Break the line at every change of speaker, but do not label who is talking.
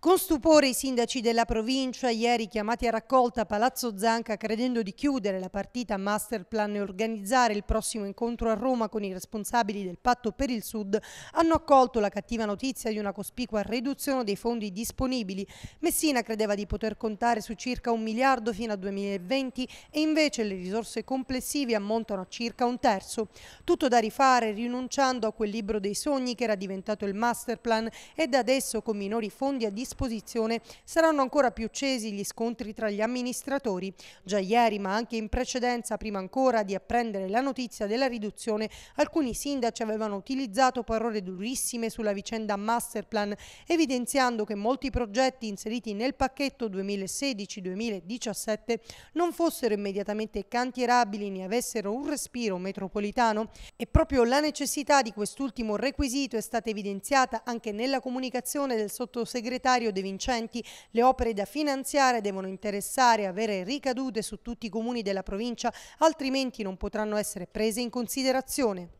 Con stupore i sindaci della provincia, ieri chiamati a raccolta a Palazzo Zanca credendo di chiudere la partita masterplan e organizzare il prossimo incontro a Roma con i responsabili del patto per il Sud, hanno accolto la cattiva notizia di una cospicua riduzione dei fondi disponibili. Messina credeva di poter contare su circa un miliardo fino al 2020 e invece le risorse complessive ammontano a circa un terzo. Tutto da rifare rinunciando a quel libro dei sogni che era diventato il masterplan ed adesso con minori fondi a disposizione disposizione saranno ancora più accesi gli scontri tra gli amministratori. Già ieri, ma anche in precedenza, prima ancora di apprendere la notizia della riduzione, alcuni sindaci avevano utilizzato parole durissime sulla vicenda Masterplan, evidenziando che molti progetti inseriti nel pacchetto 2016-2017 non fossero immediatamente cantierabili né avessero un respiro metropolitano e proprio la necessità di quest'ultimo requisito è stata evidenziata anche nella comunicazione del sottosegretario Mario De Vincenti, le opere da finanziare devono interessare e avere ricadute su tutti i comuni della provincia, altrimenti non potranno essere prese in considerazione.